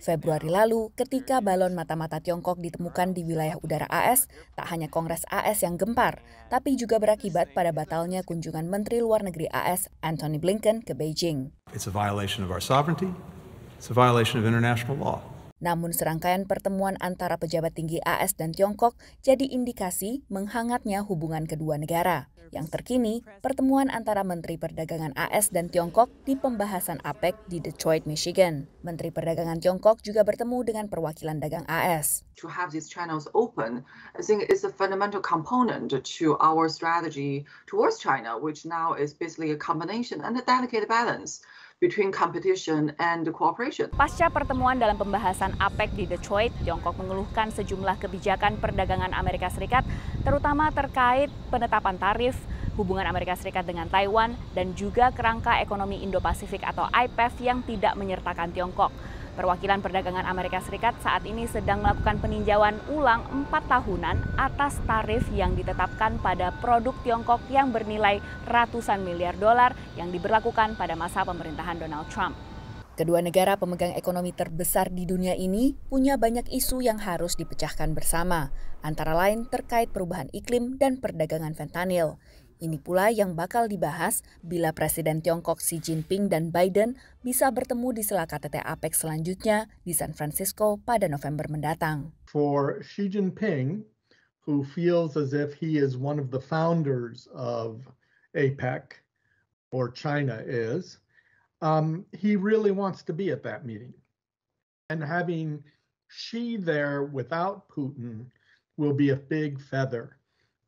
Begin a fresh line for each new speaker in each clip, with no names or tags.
Februari lalu, ketika balon mata-mata Tiongkok ditemukan di wilayah udara AS, tak hanya Kongres AS yang gempar, tapi juga berakibat pada batalnya kunjungan Menteri Luar Negeri AS Anthony Blinken ke Beijing.
It's a violation of our sovereignty. It's a violation of international law.
Namun serangkaian pertemuan antara pejabat tinggi AS dan Tiongkok jadi indikasi menghangatnya hubungan kedua negara. Yang terkini, pertemuan antara Menteri Perdagangan AS dan Tiongkok di pembahasan APEC di Detroit, Michigan. Menteri Perdagangan Tiongkok juga bertemu dengan perwakilan dagang AS.
To have these channels open, I think is a fundamental component to our strategy towards China, which now is basically a combination and a delicate balance between competition and the
cooperation. Pasca pertemuan dalam pembahasan APEC di Detroit, Tiongkok mengeluhkan sejumlah kebijakan perdagangan Amerika Serikat, terutama terkait penetapan tarif, hubungan Amerika Serikat dengan Taiwan, dan juga kerangka ekonomi Indo-Pasifik atau IPEF yang tidak menyertakan Tiongkok. Perwakilan Perdagangan Amerika Serikat saat ini sedang melakukan peninjauan ulang 4 tahunan atas tarif yang ditetapkan pada produk Tiongkok yang bernilai ratusan miliar dolar yang diberlakukan pada masa pemerintahan Donald Trump. Kedua negara pemegang ekonomi terbesar di dunia ini punya banyak isu yang harus dipecahkan bersama, antara lain terkait perubahan iklim dan perdagangan fentanil. Ini pula yang bakal dibahas bila Presiden Tiongkok Xi Jinping dan Biden bisa bertemu di sela KTT APEC selanjutnya di San Francisco pada November mendatang.
For Xi Jinping, who feels as if he is one of the founders of APEC, or China is, um, he really wants to be at that meeting. And having Xi there without Putin will be a big feather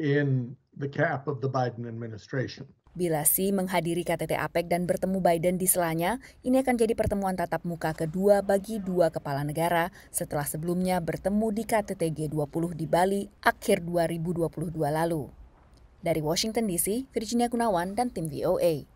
in the cap of the Biden administration.
Bila Xi menghadiri KTT APEC dan bertemu Biden di selanya, ini akan jadi pertemuan tatap muka kedua bagi dua kepala negara setelah sebelumnya bertemu di KTT G20 di Bali akhir 2022 lalu. Dari Washington DC, Virginia Gunawan dan tim VOA.